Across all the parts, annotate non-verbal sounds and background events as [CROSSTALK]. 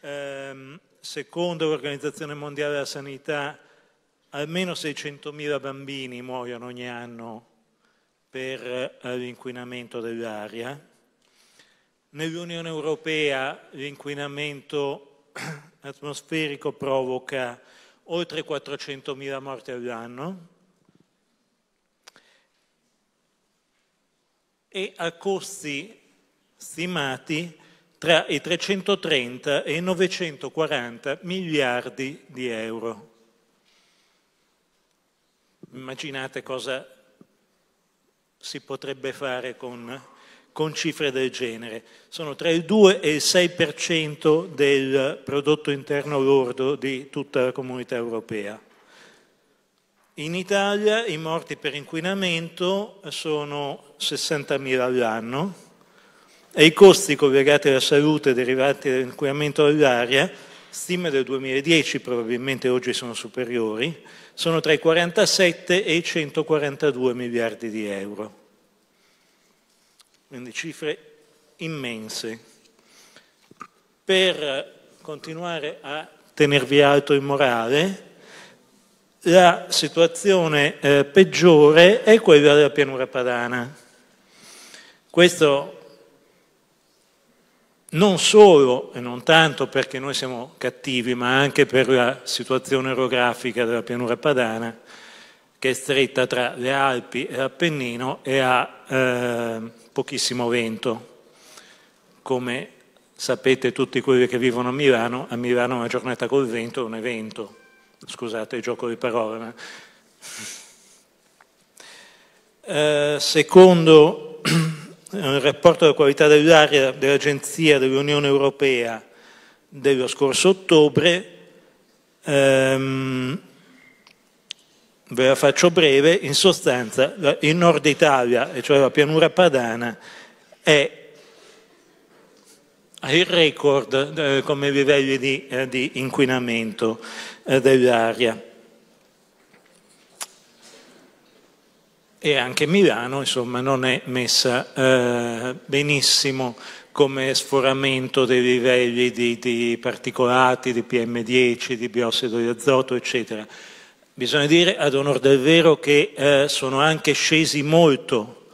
ehm, secondo l'Organizzazione Mondiale della Sanità, almeno 600.000 bambini muoiono ogni anno per eh, l'inquinamento dell'aria. Nell'Unione Europea l'inquinamento [CLEARS THROAT] atmosferico provoca oltre 400.000 morti all'anno e a costi stimati tra i 330 e i 940 miliardi di euro. Immaginate cosa si potrebbe fare con, con cifre del genere. Sono tra il 2 e il 6% del prodotto interno lordo di tutta la comunità europea. In Italia i morti per inquinamento sono 60.000 all'anno, e i costi collegati alla salute derivati dall'inquinamento dell'aria, stime del 2010 probabilmente oggi sono superiori, sono tra i 47 e i 142 miliardi di euro. Quindi cifre immense. Per continuare a tenervi alto il morale, la situazione eh, peggiore è quella della pianura padana. Questo non solo e non tanto perché noi siamo cattivi, ma anche per la situazione orografica della pianura padana, che è stretta tra le Alpi e l'Appennino e ha eh, pochissimo vento. Come sapete tutti quelli che vivono a Milano, a Milano una giornata col vento è un evento. Scusate il gioco di parole. Ma... [LAUGHS] Eh, secondo nel rapporto della qualità dell'aria dell'Agenzia dell'Unione Europea dello scorso ottobre, ehm, ve la faccio breve, in sostanza il nord Italia, e cioè la pianura padana, è il record eh, come livelli di, eh, di inquinamento eh, dell'aria. e anche Milano insomma, non è messa eh, benissimo come sforamento dei livelli di, di particolati, di PM10, di biossido di azoto, eccetera. Bisogna dire ad onore del vero che eh, sono anche scesi molto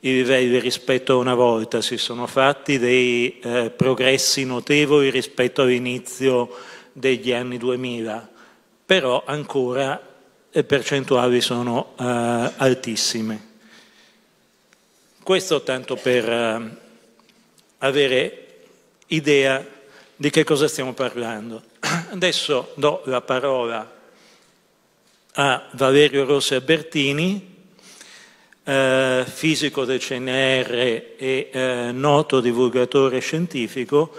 i livelli rispetto a una volta, si sono fatti dei eh, progressi notevoli rispetto all'inizio degli anni 2000, però ancora le percentuali sono eh, altissime. Questo tanto per eh, avere idea di che cosa stiamo parlando. Adesso do la parola a Valerio Rossi Albertini, eh, fisico del CNR e eh, noto divulgatore scientifico,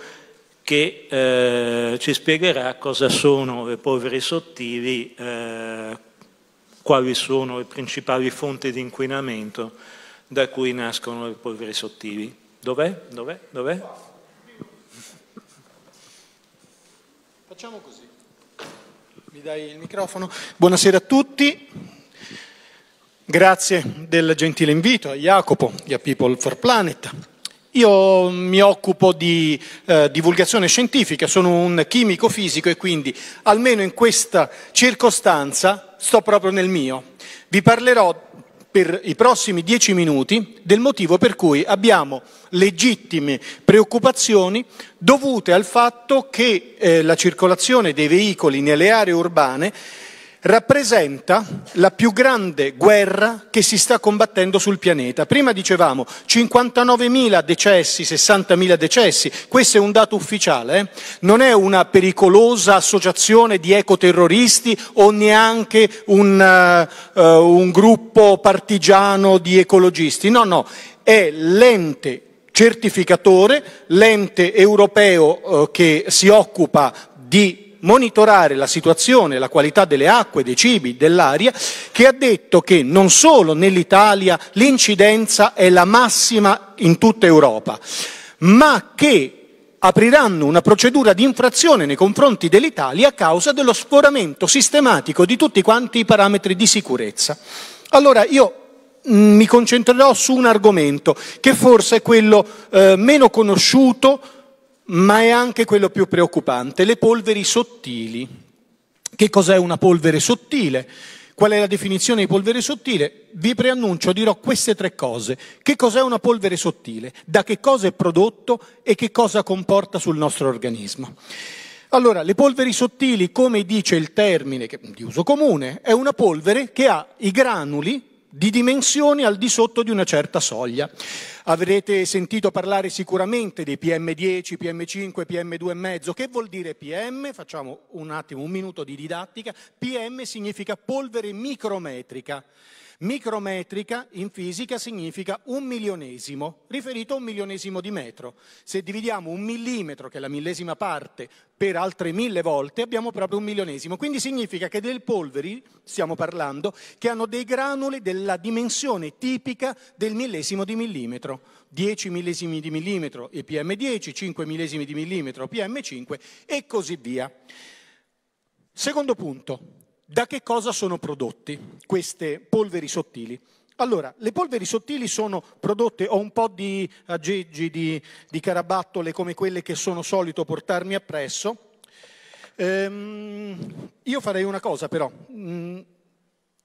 che eh, ci spiegherà cosa sono le polveri sottili, eh, quali sono le principali fonti di inquinamento da cui nascono le polveri sottili. Dov'è? Dov'è? Dov'è? Facciamo così. Mi dai il microfono? Buonasera a tutti. Grazie del gentile invito a Jacopo e a People for Planet. Io mi occupo di eh, divulgazione scientifica, sono un chimico fisico e quindi almeno in questa circostanza sto proprio nel mio. Vi parlerò per i prossimi dieci minuti del motivo per cui abbiamo legittime preoccupazioni dovute al fatto che eh, la circolazione dei veicoli nelle aree urbane rappresenta la più grande guerra che si sta combattendo sul pianeta. Prima dicevamo 59.000 decessi, 60.000 decessi, questo è un dato ufficiale, eh? non è una pericolosa associazione di ecoterroristi o neanche un, uh, un gruppo partigiano di ecologisti, no, no, è l'ente certificatore, l'ente europeo uh, che si occupa di monitorare la situazione, la qualità delle acque, dei cibi, dell'aria, che ha detto che non solo nell'Italia l'incidenza è la massima in tutta Europa, ma che apriranno una procedura di infrazione nei confronti dell'Italia a causa dello sforamento sistematico di tutti quanti i parametri di sicurezza. Allora io mm, mi concentrerò su un argomento che forse è quello eh, meno conosciuto, ma è anche quello più preoccupante, le polveri sottili. Che cos'è una polvere sottile? Qual è la definizione di polvere sottile? Vi preannuncio, dirò queste tre cose. Che cos'è una polvere sottile? Da che cosa è prodotto e che cosa comporta sul nostro organismo? Allora, le polveri sottili, come dice il termine di uso comune, è una polvere che ha i granuli di dimensioni al di sotto di una certa soglia. Avrete sentito parlare sicuramente dei PM10, PM5, PM2,5. Che vuol dire PM? Facciamo un attimo, un minuto di didattica. PM significa polvere micrometrica. Micrometrica in fisica significa un milionesimo, riferito a un milionesimo di metro. Se dividiamo un millimetro, che è la millesima parte, per altre mille volte, abbiamo proprio un milionesimo. Quindi significa che delle polveri, stiamo parlando, che hanno dei granuli della dimensione tipica del millesimo di millimetro. 10 millesimi di millimetro pm 10 5 millesimi di millimetro PM5 e così via. Secondo punto, da che cosa sono prodotti queste polveri sottili? Allora, le polveri sottili sono prodotte, ho un po' di aggeggi, di, di carabattole come quelle che sono solito portarmi appresso. Ehm, io farei una cosa però, mm,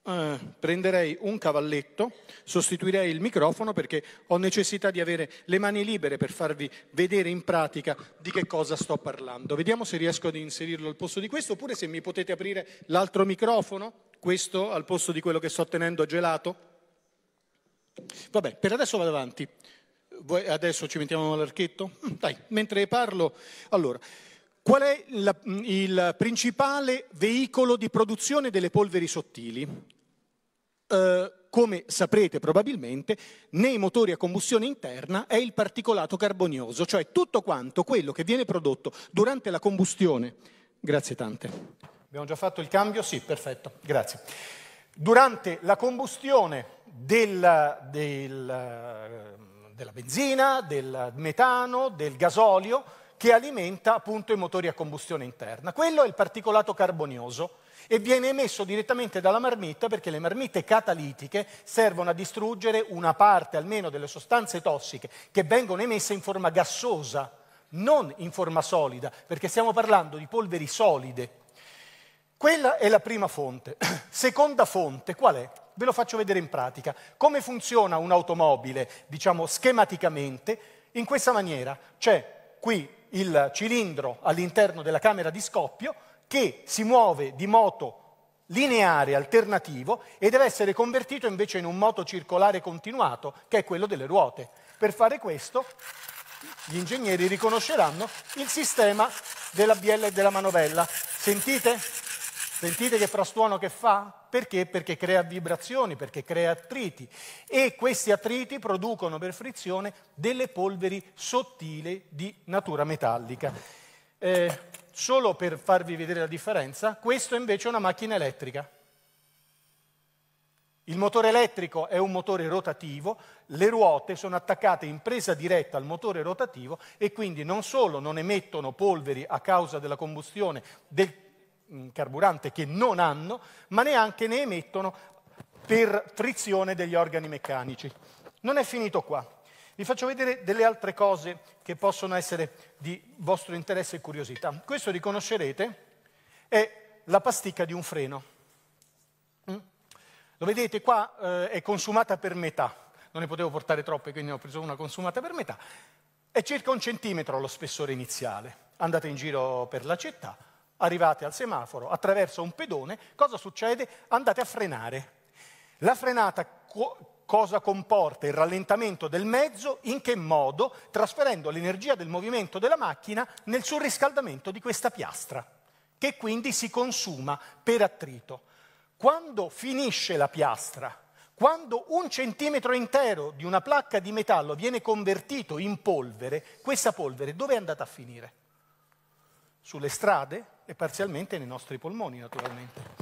eh, prenderei un cavalletto, sostituirei il microfono perché ho necessità di avere le mani libere per farvi vedere in pratica di che cosa sto parlando. Vediamo se riesco ad inserirlo al posto di questo oppure se mi potete aprire l'altro microfono, questo al posto di quello che sto tenendo gelato. Vabbè, per adesso vado avanti. adesso ci mettiamo all'archetto? Mm, dai, mentre parlo. Allora, Qual è il, il principale veicolo di produzione delle polveri sottili? Eh, come saprete probabilmente, nei motori a combustione interna è il particolato carbonioso, cioè tutto quanto quello che viene prodotto durante la combustione. Grazie tante. Abbiamo già fatto il cambio? Sì, perfetto, grazie. Durante la combustione del, del, ehm, della benzina, del metano, del gasolio, che alimenta appunto i motori a combustione interna. Quello è il particolato carbonioso e viene emesso direttamente dalla marmitta perché le marmitte catalitiche servono a distruggere una parte almeno delle sostanze tossiche che vengono emesse in forma gassosa, non in forma solida, perché stiamo parlando di polveri solide. Quella è la prima fonte. [CLEARS THROAT] Seconda fonte qual è? Ve lo faccio vedere in pratica. Come funziona un'automobile, diciamo schematicamente? In questa maniera c'è qui il cilindro all'interno della camera di scoppio che si muove di moto lineare alternativo e deve essere convertito invece in un moto circolare continuato che è quello delle ruote. Per fare questo gli ingegneri riconosceranno il sistema della biella e della manovella. Sentite? Sentite che frastuono che fa? Perché? Perché crea vibrazioni, perché crea attriti e questi attriti producono per frizione delle polveri sottili di natura metallica. Eh, solo per farvi vedere la differenza, questo invece è una macchina elettrica. Il motore elettrico è un motore rotativo, le ruote sono attaccate in presa diretta al motore rotativo e quindi non solo non emettono polveri a causa della combustione del carburante che non hanno, ma neanche ne emettono per frizione degli organi meccanici. Non è finito qua. Vi faccio vedere delle altre cose che possono essere di vostro interesse e curiosità. Questo riconoscerete è la pasticca di un freno. Mm? Lo vedete qua eh, è consumata per metà, non ne potevo portare troppe quindi ne ho preso una consumata per metà, è circa un centimetro lo spessore iniziale. Andate in giro per la città, Arrivate al semaforo, attraverso un pedone, cosa succede? Andate a frenare. La frenata co- cosa comporta il rallentamento del mezzo, in che modo? Trasferendo l'energia del movimento della macchina nel surriscaldamento di questa piastra, che quindi si consuma per attrito. Quando finisce la piastra, quando un centimetro intero di una placca di metallo viene convertito in polvere, questa polvere dove è andata a finire? Sulle strade? e parzialmente nei nostri polmoni, naturalmente.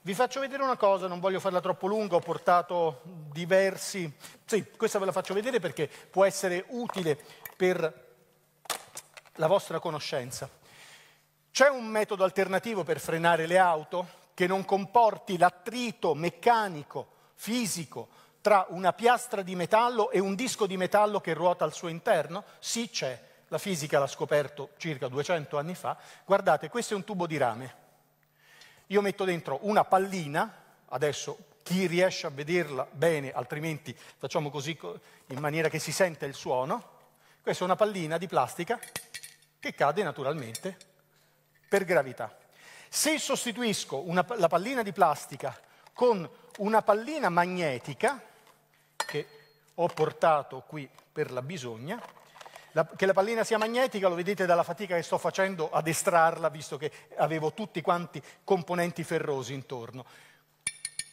Vi faccio vedere una cosa, non voglio farla troppo lunga, ho portato diversi... Sì, questa ve la faccio vedere perché può essere utile per la vostra conoscenza. C'è un metodo alternativo per frenare le auto che non comporti l'attrito meccanico, fisico, tra una piastra di metallo e un disco di metallo che ruota al suo interno? Sì, c'è la fisica l'ha scoperto circa 200 anni fa, guardate, questo è un tubo di rame. Io metto dentro una pallina, adesso chi riesce a vederla bene, altrimenti facciamo così in maniera che si sente il suono, questa è una pallina di plastica che cade naturalmente per gravità. Se sostituisco una, la pallina di plastica con una pallina magnetica, che ho portato qui per la bisogna, la, che la pallina sia magnetica lo vedete dalla fatica che sto facendo ad estrarla, visto che avevo tutti quanti componenti ferrosi intorno.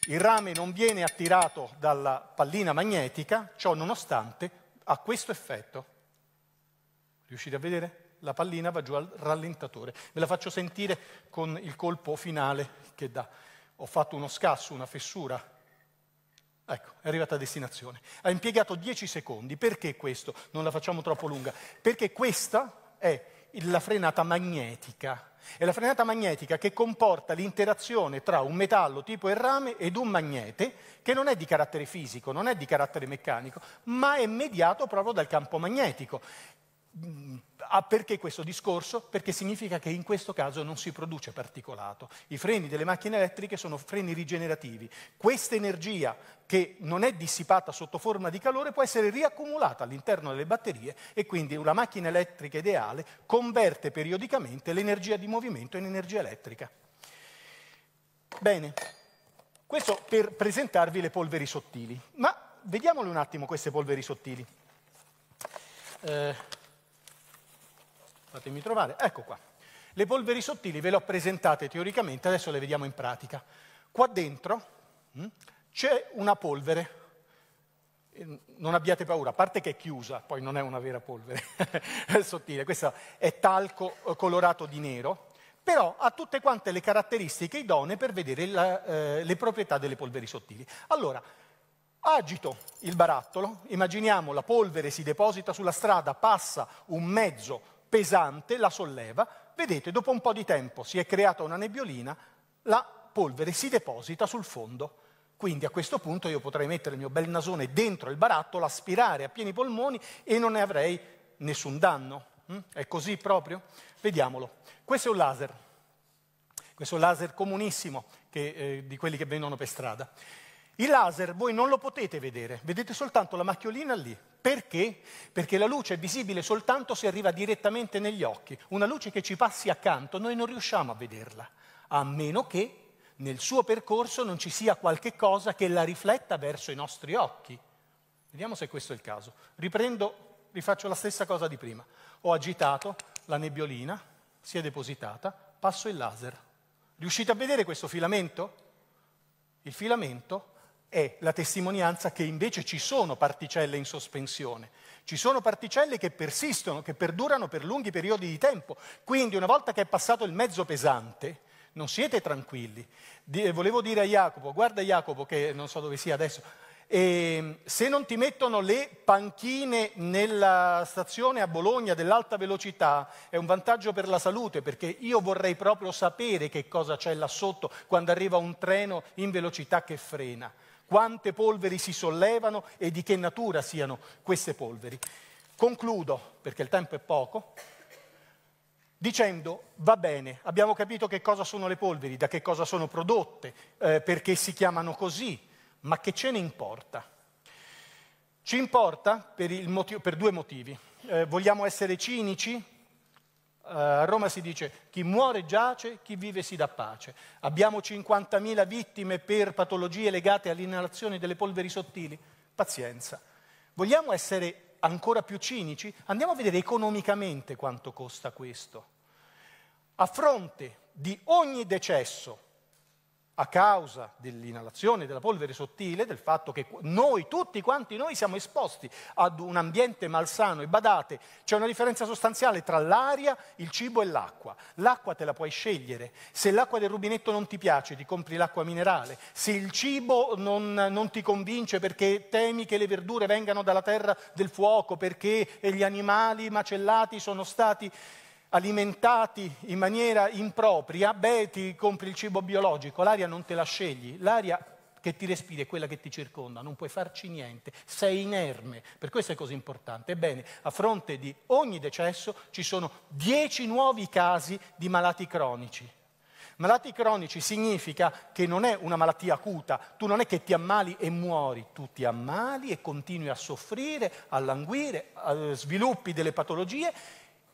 Il rame non viene attirato dalla pallina magnetica, ciò nonostante ha questo effetto. Riuscite a vedere? La pallina va giù al rallentatore. Ve la faccio sentire con il colpo finale che dà. Ho fatto uno scasso, una fessura Ecco, è arrivata a destinazione. Ha impiegato 10 secondi. Perché questo? Non la facciamo troppo lunga. Perché questa è la frenata magnetica. È la frenata magnetica che comporta l'interazione tra un metallo tipo il rame ed un magnete che non è di carattere fisico, non è di carattere meccanico, ma è mediato proprio dal campo magnetico Mm, ah, perché questo discorso? Perché significa che in questo caso non si produce particolato. I freni delle macchine elettriche sono freni rigenerativi. Questa energia che non è dissipata sotto forma di calore può essere riaccumulata all'interno delle batterie e quindi una macchina elettrica ideale converte periodicamente l'energia di movimento in energia elettrica. Bene, questo per presentarvi le polveri sottili, ma vediamole un attimo queste polveri sottili. Eh, fatemi trovare, ecco qua. Le polveri sottili ve le ho presentate teoricamente, adesso le vediamo in pratica. Qua dentro mh, mm, c'è una polvere, non abbiate paura, a parte che è chiusa, poi non è una vera polvere, è [LAUGHS] sottile, questo è talco eh, colorato di nero, però ha tutte quante le caratteristiche idonee per vedere la, eh, le proprietà delle polveri sottili. Allora, agito il barattolo, immaginiamo la polvere si deposita sulla strada, passa un mezzo pesante, la solleva, vedete, dopo un po' di tempo si è creata una nebbiolina, la polvere si deposita sul fondo. Quindi a questo punto io potrei mettere il mio bel nasone dentro il barattolo, aspirare a pieni polmoni e non ne avrei nessun danno. Mm? È così proprio? Vediamolo. Questo è un laser. Questo è un laser comunissimo che, eh, di quelli che vendono per strada. Il laser voi non lo potete vedere, vedete soltanto la macchiolina lì, perché? Perché la luce è visibile soltanto se arriva direttamente negli occhi. Una luce che ci passi accanto, noi non riusciamo a vederla, a meno che nel suo percorso non ci sia qualche cosa che la rifletta verso i nostri occhi. Vediamo se questo è il caso. Riprendo, rifaccio la stessa cosa di prima. Ho agitato, la nebbiolina si è depositata, passo il laser. Riuscite a vedere questo filamento? Il filamento è la testimonianza che invece ci sono particelle in sospensione, ci sono particelle che persistono, che perdurano per lunghi periodi di tempo. Quindi una volta che è passato il mezzo pesante, non siete tranquilli. Eh, volevo dire a Jacopo, guarda Jacopo che non so dove sia adesso, e ehm, se non ti mettono le panchine nella stazione a Bologna dell'alta velocità è un vantaggio per la salute perché io vorrei proprio sapere che cosa c'è là sotto quando arriva un treno in velocità che frena quante polveri si sollevano e di che natura siano queste polveri. Concludo, perché il tempo è poco, dicendo va bene, abbiamo capito che cosa sono le polveri, da che cosa sono prodotte, eh, perché si chiamano così, ma che ce ne importa? Ci importa per, motivo, per due motivi. Eh, vogliamo essere cinici eh, a Roma si dice chi muore giace, chi vive si dà pace. Abbiamo 50.000 vittime per patologie legate all'inalazione delle polveri sottili. Pazienza. Vogliamo essere ancora più cinici? Andiamo a vedere economicamente quanto costa questo. A fronte di ogni decesso a causa dell'inalazione della polvere sottile, del fatto che noi, tutti quanti noi, siamo esposti ad un ambiente malsano e badate, c'è una differenza sostanziale tra l'aria, il cibo e l'acqua. L'acqua te la puoi scegliere, se l'acqua del rubinetto non ti piace ti compri l'acqua minerale, se il cibo non, non ti convince perché temi che le verdure vengano dalla terra del fuoco, perché gli animali macellati sono stati alimentati in maniera impropria, beh, ti compri il cibo biologico, l'aria non te la scegli, l'aria che ti respiri è quella che ti circonda, non puoi farci niente, sei inerme, per questo è così importante. Ebbene, a fronte di ogni decesso ci sono 10 nuovi casi di malati cronici. Malati cronici significa che non è una malattia acuta, tu non è che ti ammali e muori, tu ti ammali e continui a soffrire, a languire, a sviluppi delle patologie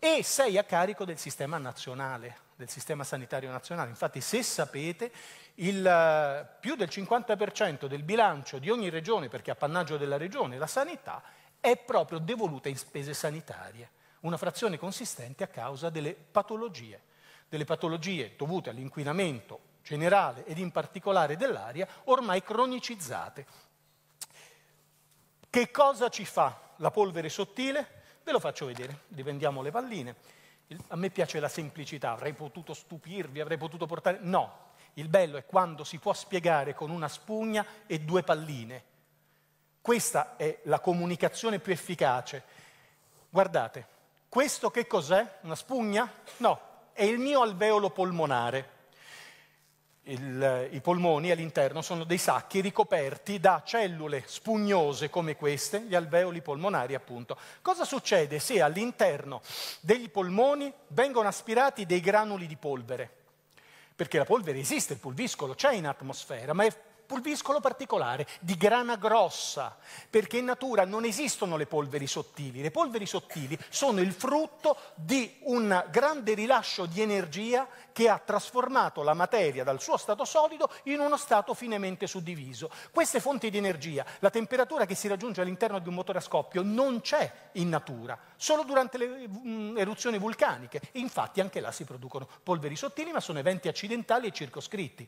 e sei a carico del sistema nazionale, del sistema sanitario nazionale. Infatti se sapete, il, eh, più del 50% del bilancio di ogni regione, perché è appannaggio della regione, la sanità, è proprio devoluta in spese sanitarie, una frazione consistente a causa delle patologie, delle patologie dovute all'inquinamento generale ed in particolare dell'aria, ormai cronicizzate. Che cosa ci fa la polvere sottile? Ve lo faccio vedere, riprendiamo le palline. a me piace la semplicità, avrei potuto stupirvi, avrei potuto portare... No, il bello è quando si può spiegare con una spugna e due palline. Questa è la comunicazione più efficace. Guardate, questo che cos'è? Una spugna? No, è il mio alveolo polmonare. Il, eh, I polmoni all'interno sono dei sacchi ricoperti da cellule spugnose come queste, gli alveoli polmonari appunto. Cosa succede se all'interno dei polmoni vengono aspirati dei granuli di polvere? Perché la polvere esiste, il pulviscolo c'è in atmosfera, ma è pulviscolo particolare, di grana grossa, perché in natura non esistono le polveri sottili. Le polveri sottili sono il frutto di un grande rilascio di energia che ha trasformato la materia dal suo stato solido in uno stato finemente suddiviso. Queste fonti di energia, la temperatura che si raggiunge all'interno di un motore a scoppio, non c'è in natura, solo durante le mm, eruzioni vulcaniche. Infatti anche là si producono polveri sottili, ma sono eventi accidentali e circoscritti.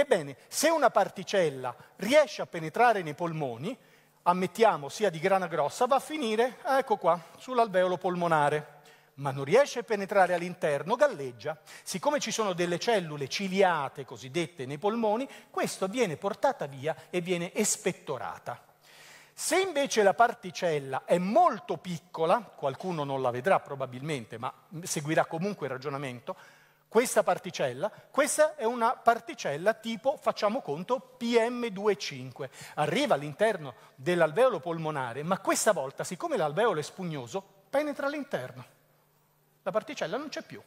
Ebbene, se una particella riesce a penetrare nei polmoni, ammettiamo sia di grana grossa, va a finire, ah, ecco qua, sull'alveolo polmonare, ma non riesce a penetrare all'interno, galleggia. Siccome ci sono delle cellule ciliate, cosiddette, nei polmoni, questo viene portata via e viene espettorata. Se invece la particella è molto piccola, qualcuno non la vedrà probabilmente, ma seguirà comunque il ragionamento, questa particella, questa è una particella tipo, facciamo conto, PM2,5. Arriva all'interno dell'alveolo polmonare, ma questa volta, siccome l'alveolo è spugnoso, penetra all'interno. La particella non c'è più.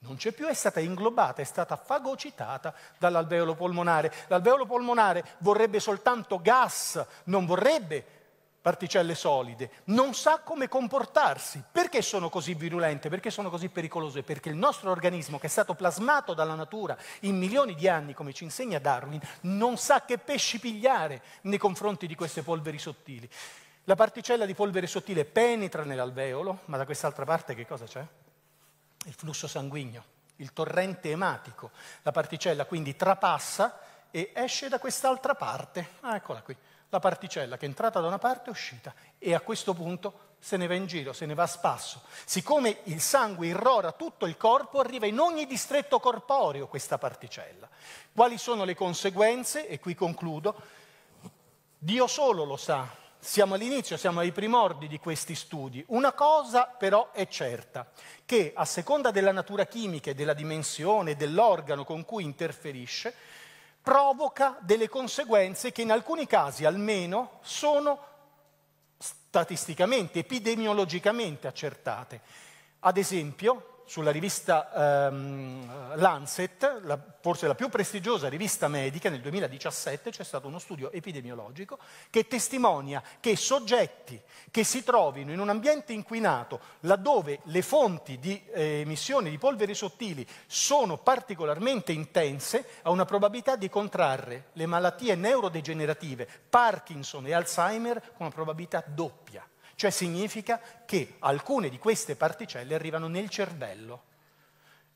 Non c'è più, è stata inglobata, è stata fagocitata dall'alveolo polmonare. L'alveolo polmonare vorrebbe soltanto gas, non vorrebbe particelle solide, non sa come comportarsi. Perché sono così virulente? Perché sono così pericolose? Perché il nostro organismo, che è stato plasmato dalla natura in milioni di anni, come ci insegna Darwin, non sa che pesci pigliare nei confronti di queste polveri sottili. La particella di polvere sottile penetra nell'alveolo, ma da quest'altra parte che cosa c'è? Il flusso sanguigno, il torrente ematico. La particella quindi trapassa e esce da quest'altra parte. Ah, eccola qui la particella che è entrata da una parte è uscita e a questo punto se ne va in giro, se ne va a spasso. Siccome il sangue irrora tutto il corpo, arriva in ogni distretto corporeo questa particella. Quali sono le conseguenze? E qui concludo. Dio solo lo sa. Siamo all'inizio, siamo ai primordi di questi studi. Una cosa però è certa, che a seconda della natura chimica e della dimensione dell'organo con cui interferisce, provoca delle conseguenze che in alcuni casi almeno sono statisticamente, epidemiologicamente accertate. Ad esempio, sulla rivista ehm, Lancet, la, forse la più prestigiosa rivista medica, nel 2017 c'è stato uno studio epidemiologico che testimonia che soggetti che si trovino in un ambiente inquinato, laddove le fonti di eh, emissioni di polveri sottili sono particolarmente intense, ha una probabilità di contrarre le malattie neurodegenerative, Parkinson e Alzheimer con una probabilità doppia. Cioè significa che alcune di queste particelle arrivano nel cervello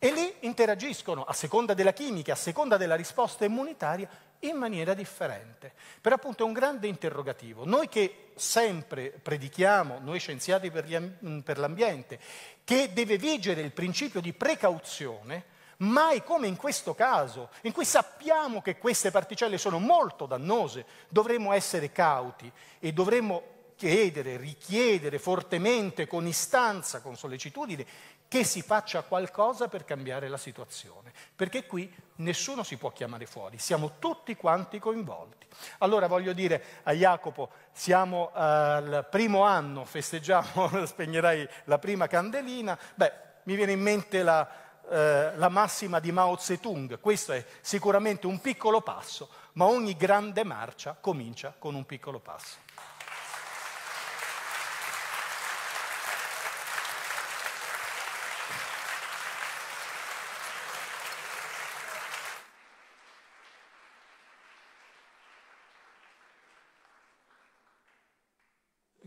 e lì interagiscono, a seconda della chimica, a seconda della risposta immunitaria, in maniera differente. Però appunto è un grande interrogativo. Noi che sempre predichiamo, noi scienziati per, l'ambiente, che deve vigere il principio di precauzione, mai come in questo caso, in cui sappiamo che queste particelle sono molto dannose, dovremmo essere cauti e dovremmo chiedere, richiedere fortemente, con istanza, con sollecitudine, che si faccia qualcosa per cambiare la situazione, perché qui nessuno si può chiamare fuori, siamo tutti quanti coinvolti. Allora voglio dire a Jacopo, siamo al primo anno, festeggiamo, [LAUGHS] spegnerai la prima candelina, beh, mi viene in mente la, eh, la massima di Mao Zedong, questo è sicuramente un piccolo passo, ma ogni grande marcia comincia con un piccolo passo.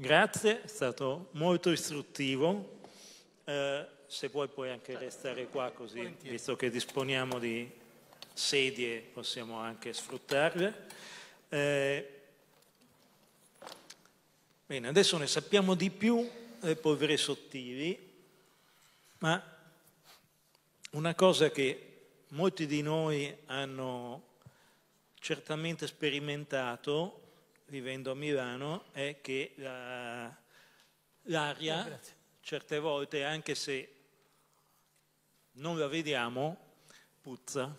Grazie, è stato molto istruttivo. Eh, se vuoi puoi anche certo. restare qua così, visto che disponiamo di sedie, possiamo anche sfruttarle. Eh, bene, adesso ne sappiamo di più le polvere sottili, ma una cosa che molti di noi hanno certamente sperimentato vivendo a Milano, è che la, l'aria no, certe volte, anche se non la vediamo, puzza.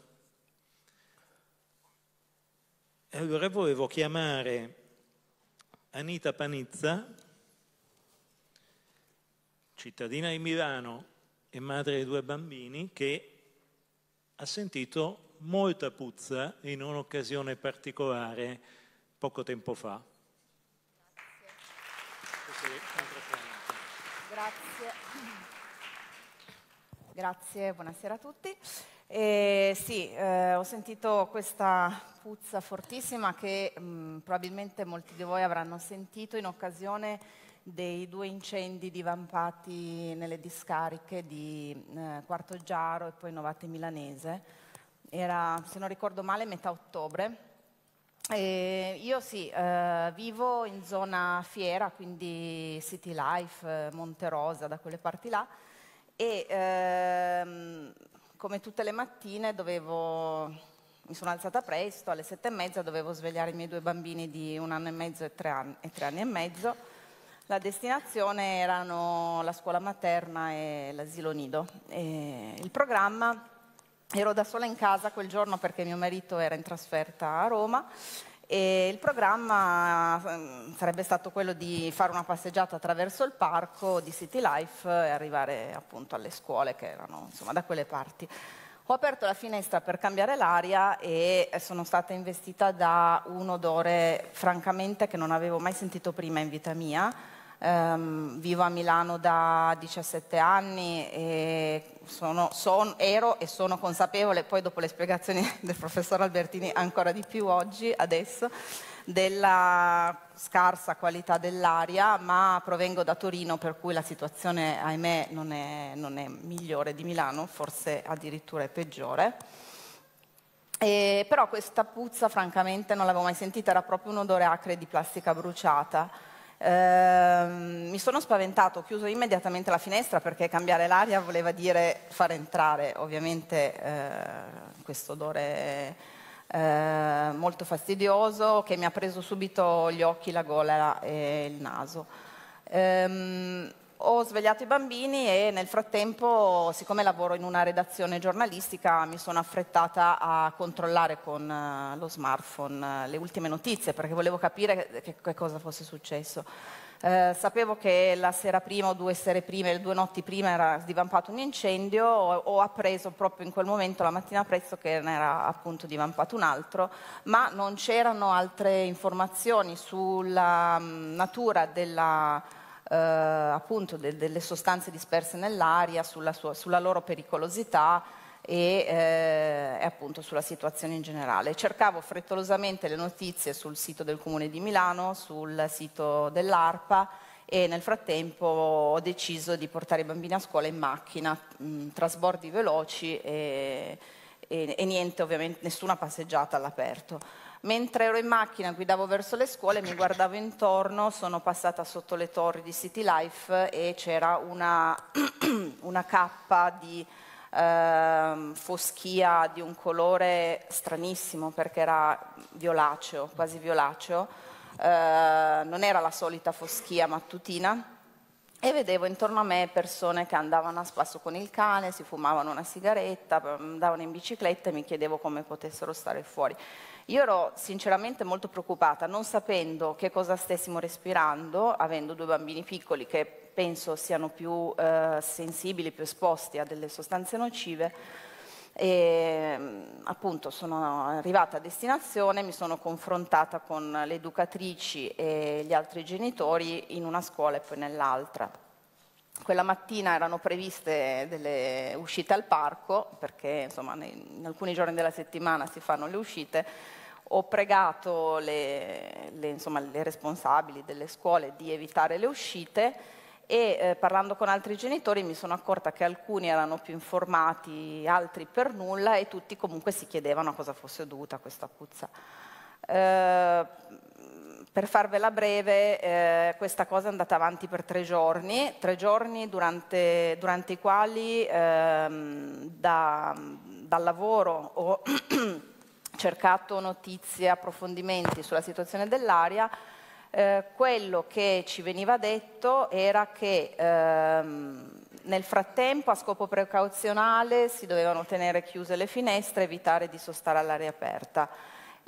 E allora volevo chiamare Anita Panizza, cittadina di Milano e madre di due bambini, che ha sentito molta puzza in un'occasione particolare poco tempo fa. Grazie. Grazie, buonasera a tutti. Eh, sì, eh, ho sentito questa puzza fortissima che mh, mm, probabilmente molti di voi avranno sentito in occasione dei due incendi divampati nelle discariche di eh, Quarto Giaro e poi Novate Milanese. Era, se non ricordo male, metà ottobre eh, io sì, eh, vivo in zona fiera, quindi City Life, eh, Monterosa, da quelle parti là, e ehm, come tutte le mattine dovevo, mi sono alzata presto, alle sette e mezza dovevo svegliare i miei due bambini di un anno e mezzo e tre anni e, tre anni e mezzo. La destinazione erano la scuola materna e l'asilo nido. E il programma Ero da sola in casa quel giorno perché mio marito era in trasferta a Roma e il programma ehm, sarebbe stato quello di fare una passeggiata attraverso il parco di City Life e arrivare appunto alle scuole che erano insomma da quelle parti. Ho aperto la finestra per cambiare l'aria e sono stata investita da un odore francamente che non avevo mai sentito prima in vita mia, Um, vivo a Milano da 17 anni e sono, son, ero e sono consapevole, poi dopo le spiegazioni [LAUGHS] del professor Albertini ancora di più oggi, adesso, della scarsa qualità dell'aria, ma provengo da Torino per cui la situazione, ahimè, non è, non è migliore di Milano, forse addirittura è peggiore. E, però questa puzza francamente non l'avevo mai sentita, era proprio un odore acre di plastica bruciata Ehm, mi sono spaventato, ho chiuso immediatamente la finestra perché cambiare l'aria voleva dire far entrare ovviamente eh, questo odore eh, molto fastidioso che mi ha preso subito gli occhi, la gola e il naso. Ehm, ho svegliato i bambini e nel frattempo, siccome lavoro in una redazione giornalistica, mi sono affrettata a controllare con eh, lo smartphone eh, le ultime notizie perché volevo capire che, che cosa fosse successo. Eh, sapevo che la sera prima o due sere prima, due notti prima era divampato un incendio, ho, ho appreso proprio in quel momento, la mattina presto, che ne era appunto divampato un altro, ma non c'erano altre informazioni sulla mh, mm, natura della eh, appunto de- delle sostanze disperse nell'aria, sulla, sua, sulla loro pericolosità e, eh, e, appunto sulla situazione in generale. Cercavo frettolosamente le notizie sul sito del Comune di Milano, sul sito dell'ARPA e nel frattempo ho deciso di portare i bambini a scuola in macchina, mh, mm, trasbordi veloci e, e, e niente, ovviamente nessuna passeggiata all'aperto. Mentre ero in macchina, guidavo verso le scuole, mi guardavo intorno, sono passata sotto le torri di City Life e c'era una, [CLEARS THROAT] una cappa di eh, foschia di un colore stranissimo perché era violaceo, quasi violaceo, eh, non era la solita foschia mattutina e vedevo intorno a me persone che andavano a spasso con il cane, si fumavano una sigaretta, mm, andavano in bicicletta e mi chiedevo come potessero stare fuori. Io ero sinceramente molto preoccupata, non sapendo che cosa stessimo respirando, avendo due bambini piccoli che penso siano più eh, sensibili, più esposti a delle sostanze nocive. E, mm, appunto sono arrivata a destinazione, mi sono confrontata con le educatrici e gli altri genitori in una scuola e poi nell'altra. Quella mattina erano previste delle uscite al parco, perché insomma, in alcuni giorni della settimana si fanno le uscite, ho pregato le, le, insomma, le responsabili delle scuole di evitare le uscite e eh, parlando con altri genitori mi sono accorta che alcuni erano più informati, altri per nulla e tutti comunque si chiedevano a cosa fosse dovuta questa puzza. Eh, per farvela breve, eh, questa cosa è andata avanti per tre giorni, tre giorni durante, durante i quali ehm, da, dal lavoro ho [CLEARS THROAT] cercato notizie, approfondimenti sulla situazione dell'aria, Eh, quello che ci veniva detto era che ehm, nel frattempo a scopo precauzionale si dovevano tenere chiuse le finestre, e evitare di sostare all'aria aperta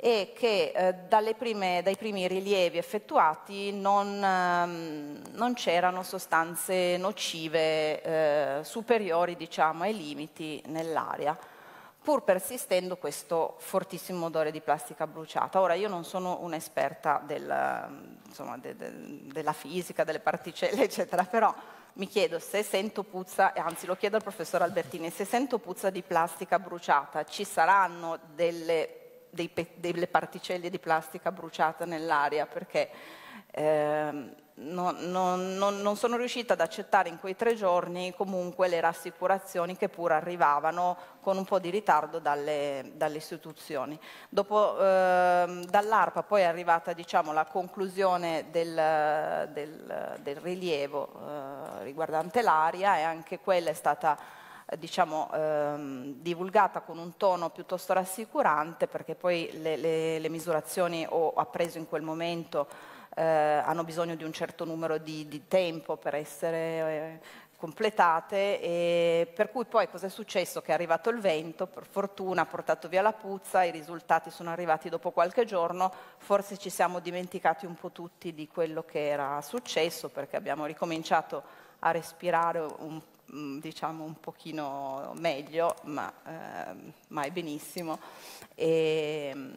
e che eh, prime, dai primi rilievi effettuati non, ehm, non c'erano sostanze nocive eh, superiori diciamo, ai limiti nell'aria, pur persistendo questo fortissimo odore di plastica bruciata. Ora io non sono un'esperta del, de, de, della fisica, delle particelle, [LAUGHS] eccetera, però mi chiedo se sento puzza, anzi lo chiedo al professor Albertini, se sento puzza di plastica bruciata, ci saranno delle dei, delle particelle di plastica bruciata nell'aria perché eh, non, non, non, sono riuscita ad accettare in quei tre giorni comunque le rassicurazioni che pur arrivavano con un po' di ritardo dalle, dalle istituzioni. Dopo, eh, dall'ARPA poi è arrivata diciamo, la conclusione del, del, del rilievo eh, riguardante l'aria e anche quella è stata diciamo, ehm, divulgata con un tono piuttosto rassicurante perché poi le, le, le misurazioni ho appreso in quel momento eh, hanno bisogno di un certo numero di, di tempo per essere eh, completate e per cui poi cosa è successo? Che è arrivato il vento, per fortuna ha portato via la puzza, i risultati sono arrivati dopo qualche giorno, forse ci siamo dimenticati un po' tutti di quello che era successo perché abbiamo ricominciato a respirare un Mm, diciamo un pochino meglio, ma eh, mai benissimo. E, ehm,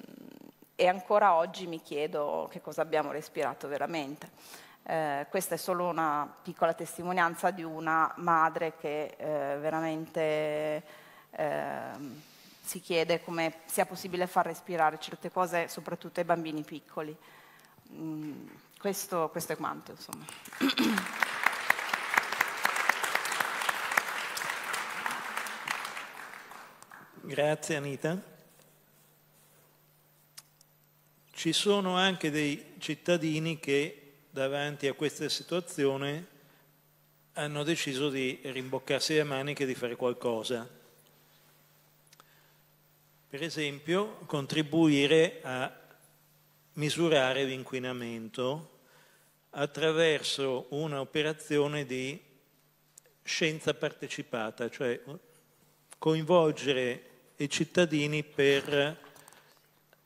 e, ancora oggi mi chiedo che cosa abbiamo respirato veramente. Eh, questa è solo una piccola testimonianza di una madre che eh, veramente ehm, si chiede come sia possibile far respirare certe cose, soprattutto ai bambini piccoli. Mm, questo, questo è quanto, insomma. [CLEARS THROAT] Grazie Anita. Ci sono anche dei cittadini che davanti a questa situazione hanno deciso di rimboccarsi le maniche e di fare qualcosa. Per esempio, contribuire a misurare l'inquinamento attraverso un'operazione di scienza partecipata, cioè coinvolgere e cittadini per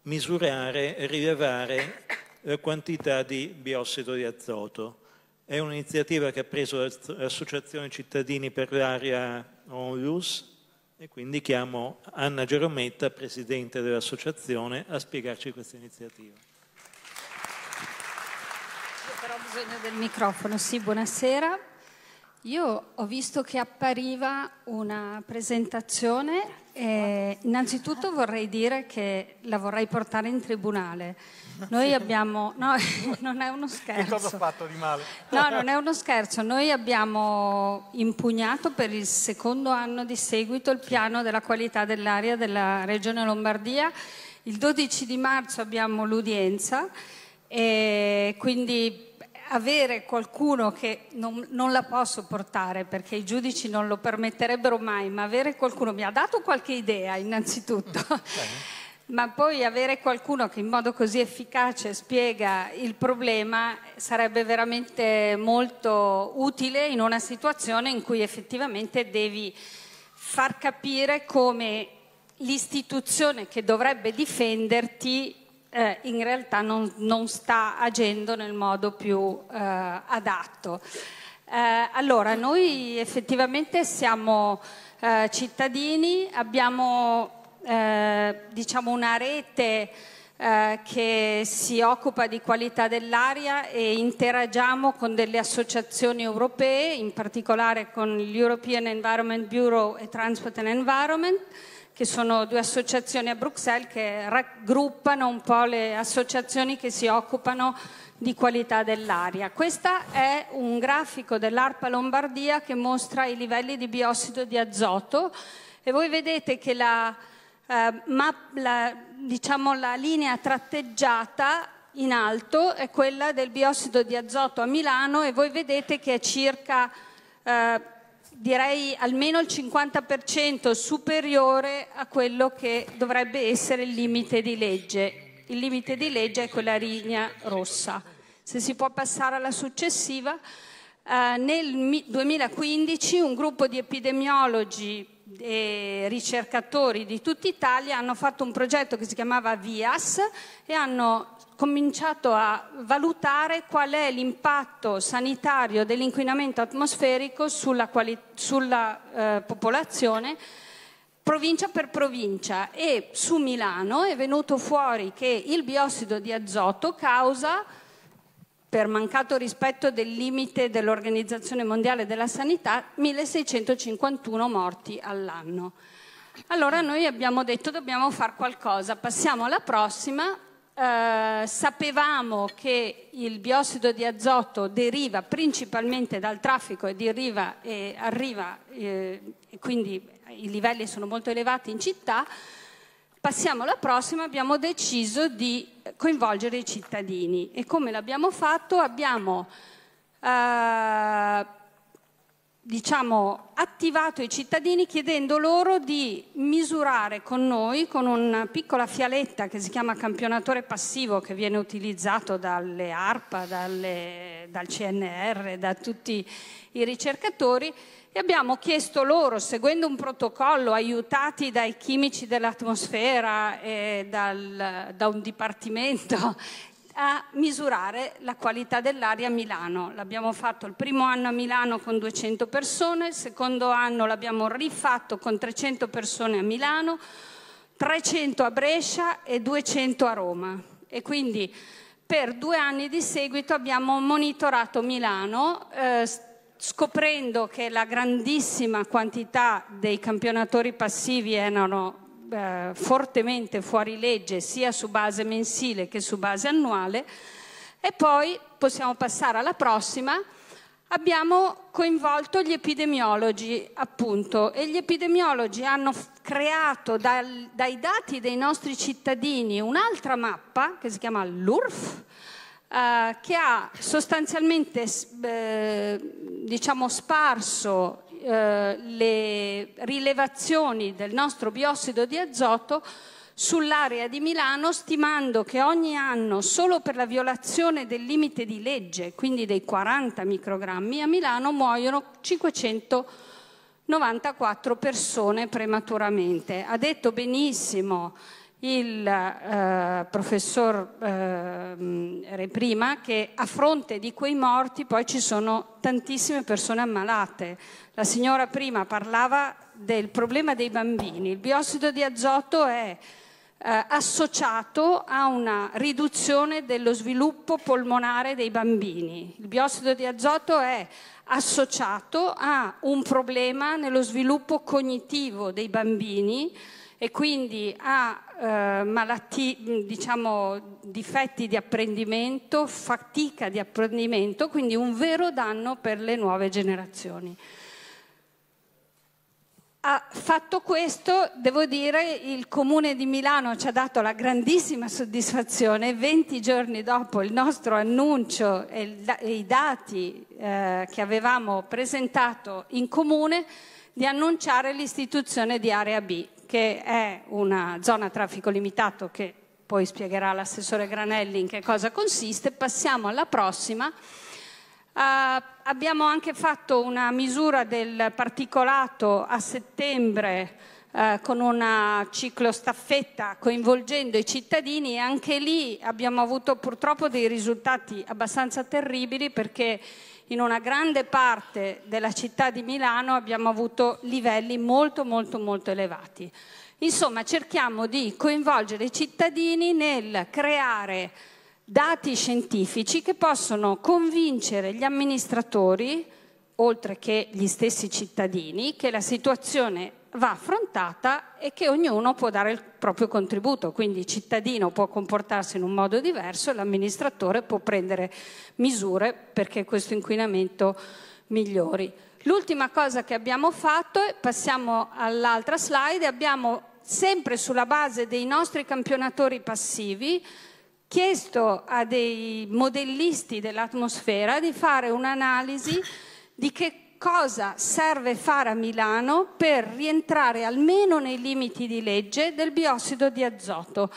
misurare e rilevare la quantità di biossido di azoto. È un'iniziativa che ha preso l'Associazione Cittadini per l'area ONLUS e quindi chiamo Anna Gerometta, presidente dell'associazione, a spiegarci questa iniziativa. Però ho bisogno del microfono, sì, buonasera. Io ho visto che appariva una presentazione eh, innanzitutto vorrei dire che la vorrei portare in tribunale. Noi abbiamo. No, [LAUGHS] non è uno scherzo. Che cosa ho fatto di male? No, non è uno scherzo. Noi abbiamo impugnato per il secondo anno di seguito il piano della qualità dell'aria della Regione Lombardia. Il 12 di marzo abbiamo l'udienza e eh, quindi avere qualcuno che non, non, la posso portare perché i giudici non lo permetterebbero mai, ma avere qualcuno mi ha dato qualche idea innanzitutto. [LAUGHS] ma poi avere qualcuno che in modo così efficace spiega il problema sarebbe veramente molto utile in una situazione in cui effettivamente devi far capire come l'istituzione che dovrebbe difenderti eh, in realtà non, non, sta agendo nel modo più eh, adatto. Eh, allora, noi effettivamente siamo eh, cittadini, abbiamo eh, diciamo una rete eh, che si occupa di qualità dell'aria e interagiamo con delle associazioni europee, in particolare con l'European Environment Bureau e Transport and Environment che sono due associazioni a Bruxelles che raggruppano un po' le associazioni che si occupano di qualità dell'aria. Questo è un grafico dell'ARPA Lombardia che mostra i livelli di biossido di azoto e voi vedete che la, eh, map, la, diciamo, la linea tratteggiata in alto è quella del biossido di azoto a Milano e voi vedete che è circa eh, direi almeno il 50% superiore a quello che dovrebbe essere il limite di legge. Il limite di legge è quella linea rossa. Se si può passare alla successiva, eh, nel 2015 un gruppo di epidemiologi e ricercatori di tutta Italia hanno fatto un progetto che si chiamava VIAS e hanno cominciato a valutare qual è l'impatto sanitario dell'inquinamento atmosferico sulla, sulla eh, popolazione provincia per provincia e su Milano è venuto fuori che il biossido di azoto causa per mancato rispetto del limite dell'Organizzazione Mondiale della Sanità 1651 morti all'anno. Allora noi abbiamo detto dobbiamo fare qualcosa, passiamo alla prossima eh, sapevamo che il biossido di azoto deriva principalmente dal traffico e deriva e arriva, eh, e quindi i livelli sono molto elevati in città. Passiamo alla prossima, abbiamo deciso di coinvolgere i cittadini e come l'abbiamo fatto? Abbiamo eh, diciamo, attivato i cittadini chiedendo loro di misurare con noi, con una piccola fialetta che si chiama campionatore passivo, che viene utilizzato dalle ARPA, dalle, dal CNR, da tutti i ricercatori, e abbiamo chiesto loro, seguendo un protocollo, aiutati dai chimici dell'atmosfera e dal, da un dipartimento a misurare la qualità dell'aria a Milano. L'abbiamo fatto il primo anno a Milano con 200 persone, il secondo anno l'abbiamo rifatto con 300 persone a Milano, 300 a Brescia e 200 a Roma. E quindi per due anni di seguito abbiamo monitorato Milano. Eh, scoprendo che la grandissima quantità dei campionatori passivi erano eh, fortemente fuori legge sia su base mensile che su base annuale e poi possiamo passare alla prossima. Abbiamo coinvolto gli epidemiologi, appunto, e gli epidemiologi hanno creato dal, dai dati dei nostri cittadini un'altra mappa che si chiama l'URF, eh, che ha sostanzialmente eh, diciamo, sparso eh, le rilevazioni del nostro biossido di azoto sull'area di Milano stimando che ogni anno solo per la violazione del limite di legge, quindi dei 40 microgrammi, a Milano muoiono 594 persone prematuramente. Ha detto benissimo il eh, professor eh, Reprima che a fronte di quei morti poi ci sono tantissime persone ammalate, la signora prima parlava del problema dei bambini. Il biossido di azoto è eh, associato a una riduzione dello sviluppo polmonare dei bambini. Il biossido di azoto è associato a un problema nello sviluppo cognitivo dei bambini e quindi a eh, malati, diciamo, difetti di apprendimento, fatica di apprendimento, quindi un vero danno per le nuove generazioni ha fatto questo, devo dire, il Comune di Milano ci ha dato la grandissima soddisfazione. 20 giorni dopo il nostro annuncio e, il, e i dati eh, che avevamo presentato in Comune, di annunciare l'istituzione di Area B, che è una zona a traffico limitato che poi spiegherà l'assessore Granelli in che cosa consiste. Passiamo alla prossima. Uh, abbiamo anche fatto una misura del particolato a settembre uh, con una ciclostaffetta coinvolgendo i cittadini e anche lì abbiamo avuto purtroppo dei risultati abbastanza terribili perché in una grande parte della città di Milano abbiamo avuto livelli molto molto molto elevati. Insomma cerchiamo di coinvolgere i cittadini nel creare dati scientifici che possono convincere gli amministratori, oltre che gli stessi cittadini, che la situazione va affrontata e che ognuno può dare il proprio contributo, quindi il cittadino può comportarsi in un modo diverso e l'amministratore può prendere misure perché questo inquinamento migliori. L'ultima cosa che abbiamo fatto, passiamo all'altra slide, abbiamo sempre sulla base dei nostri campionatori passivi chiesto a dei modellisti dell'atmosfera di fare un'analisi di che cosa serve fare a Milano per rientrare almeno nei limiti di legge del biossido di azoto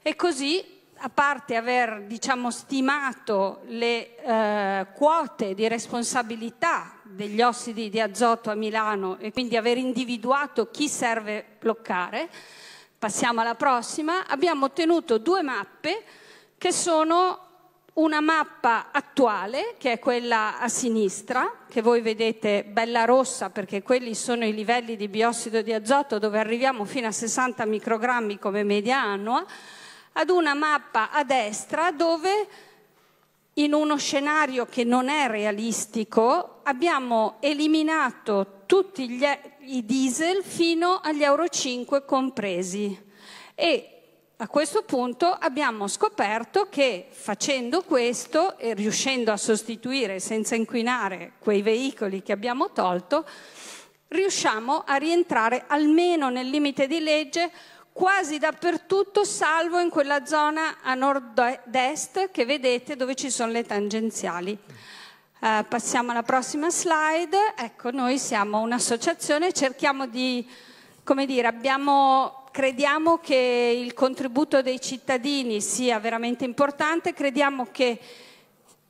e così a parte aver diciamo, stimato le eh, quote di responsabilità degli ossidi di azoto a Milano e quindi aver individuato chi serve bloccare, passiamo alla prossima, abbiamo ottenuto due mappe che sono una mappa attuale, che è quella a sinistra, che voi vedete bella rossa perché quelli sono i livelli di biossido di azoto dove arriviamo fino a 60 microgrammi come media annua, ad una mappa a destra dove in uno scenario che non è realistico abbiamo eliminato tutti gli, i diesel fino agli Euro 5 compresi e a questo punto abbiamo scoperto che facendo questo e riuscendo a sostituire senza inquinare quei veicoli che abbiamo tolto, riusciamo a rientrare almeno nel limite di legge quasi dappertutto, salvo in quella zona a nord-est che vedete dove ci sono le tangenziali. Uh, passiamo alla prossima slide. Ecco, noi siamo un'associazione, cerchiamo di, come dire, abbiamo Crediamo che il contributo dei cittadini sia veramente importante, crediamo che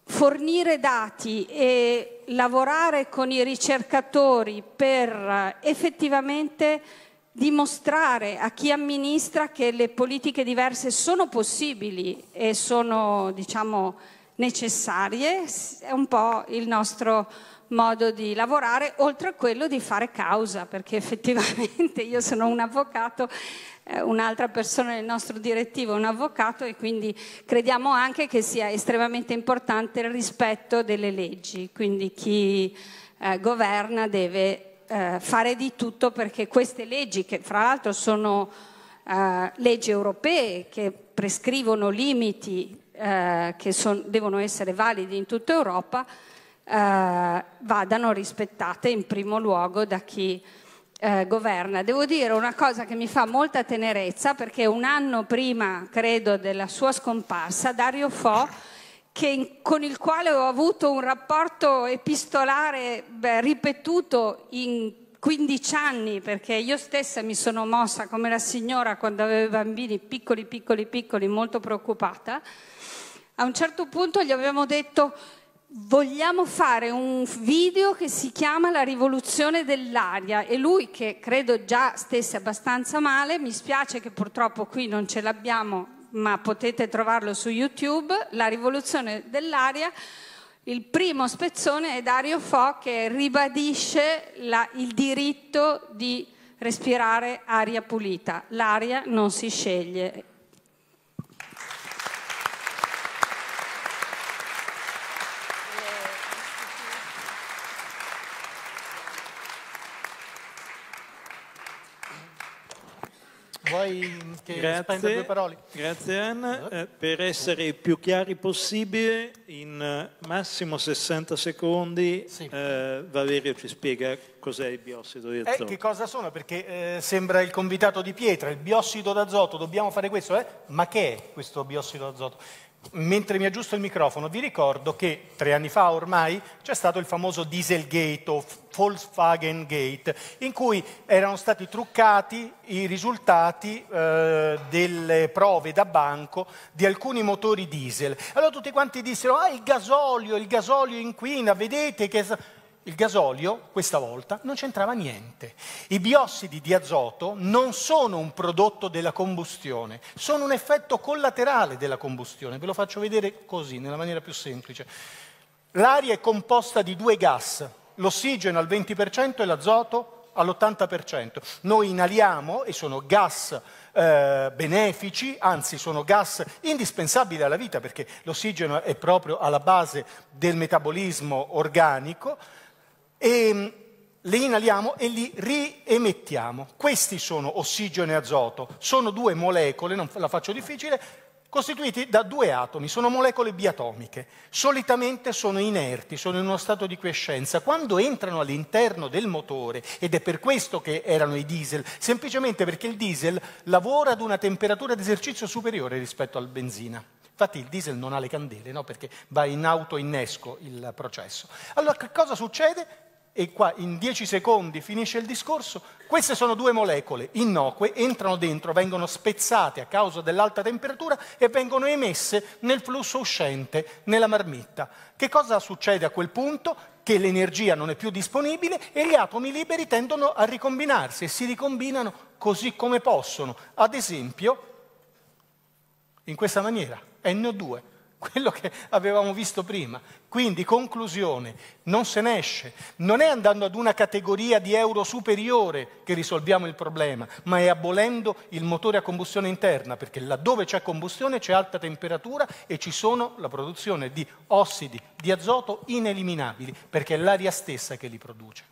fornire dati e lavorare con i ricercatori per eh, effettivamente dimostrare a chi amministra che le politiche diverse sono possibili e sono diciamo, necessarie è un po' il nostro modo di lavorare, oltre a quello di fare causa, perché [LAUGHS] effettivamente io sono un avvocato, eh, un'altra persona nel nostro direttivo è un avvocato e quindi crediamo anche che sia estremamente importante il rispetto delle leggi, quindi chi eh, governa deve eh, fare di tutto perché queste leggi, che fra l'altro sono eh, leggi europee che prescrivono limiti eh, che son, devono essere validi in tutta Europa, eh, vadano rispettate in primo luogo da chi eh, governa. Devo dire una cosa che mi fa molta tenerezza perché un anno prima, credo, della sua scomparsa, Dario Fo, che, con il quale ho avuto un rapporto epistolare beh, ripetuto in 15 anni, perché io stessa mi sono mossa come la signora quando avevo bambini piccoli, piccoli, piccoli, molto preoccupata, a un certo punto gli avevamo detto vogliamo fare un video che si chiama La rivoluzione dell'aria e lui che credo già stesse abbastanza male, mi spiace che purtroppo qui non ce l'abbiamo ma potete trovarlo su YouTube, La rivoluzione dell'aria. Il primo spezzone è Dario Fo che ribadisce la, il diritto di respirare aria pulita. L'aria non si sceglie, vorrei mm, che Grazie. spenda due parole. Grazie Anna. Eh, per essere più chiari possibile, in eh, massimo 60 secondi sì. eh, Valerio ci spiega cos'è il biossido di eh, azoto. Eh, che cosa sono? Perché eh, sembra il convitato di pietra, il biossido d'azoto, dobbiamo fare questo, ma che è questo biossido d'azoto? mentre mi aggiusto il microfono, vi ricordo che tre anni fa ormai c'è stato il famoso Dieselgate o Volkswagen Gate, in cui erano stati truccati i risultati eh, delle prove da banco di alcuni motori diesel. Allora tutti quanti dissero, ah il gasolio, il gasolio inquina, vedete che il gasolio, questa volta, non c'entrava niente. I biossidi di azoto non sono un prodotto della combustione, sono un effetto collaterale della combustione. Ve lo faccio vedere così, nella maniera più semplice. L'aria è composta di due gas, l'ossigeno al 20% e l'azoto all'80%. Noi inaliamo, e sono gas eh, benefici, anzi sono gas indispensabili alla vita, perché l'ossigeno è proprio alla base del metabolismo organico, e ehm, le inaliamo e li riemettiamo. Questi sono ossigeno e azoto, sono due molecole, non la faccio difficile, costituiti da due atomi, sono molecole biatomiche. Solitamente sono inerti, sono in uno stato di quiescenza. Quando entrano all'interno del motore, ed è per questo che erano i diesel, semplicemente perché il diesel lavora ad una temperatura di esercizio superiore rispetto al benzina. Infatti il diesel non ha le candele, no? perché va in auto innesco il processo. Allora che cosa succede? e qua in 10 secondi finisce il discorso, queste sono due molecole innocue, entrano dentro, vengono spezzate a causa dell'alta temperatura e vengono emesse nel flusso uscente, nella marmitta. Che cosa succede a quel punto? Che l'energia non è più disponibile e gli atomi liberi tendono a ricombinarsi e si ricombinano così come possono, ad esempio in questa maniera, NO2 quello che avevamo visto prima. Quindi, conclusione, non se ne esce. Non è andando ad una categoria di euro superiore che risolviamo il problema, ma è abolendo il motore a combustione interna, perché laddove c'è combustione c'è alta temperatura e ci sono la produzione di ossidi di azoto ineliminabili, perché è l'aria stessa che li produce.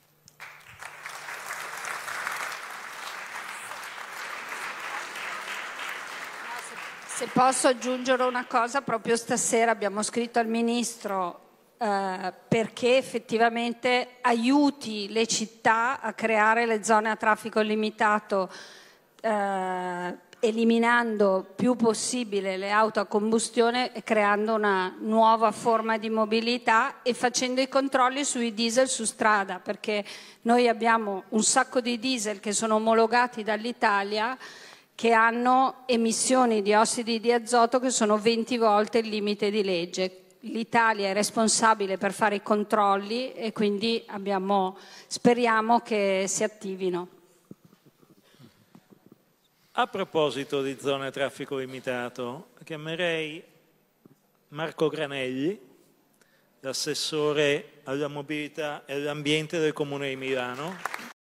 Se posso aggiungere una cosa, proprio stasera abbiamo scritto al Ministro eh, perché effettivamente aiuti le città a creare le zone a traffico limitato eh, eliminando più possibile le auto a combustione e creando una nuova forma di mobilità e facendo i controlli sui diesel su strada, perché noi abbiamo un sacco di diesel che sono omologati dall'Italia che hanno emissioni di ossidi di azoto che sono 20 volte il limite di legge. L'Italia è responsabile per fare i controlli e quindi abbiamo, speriamo che si attivino. A proposito di zone a traffico limitato, chiamerei Marco Granelli, l'assessore alla mobilità e all'ambiente del Comune di Milano.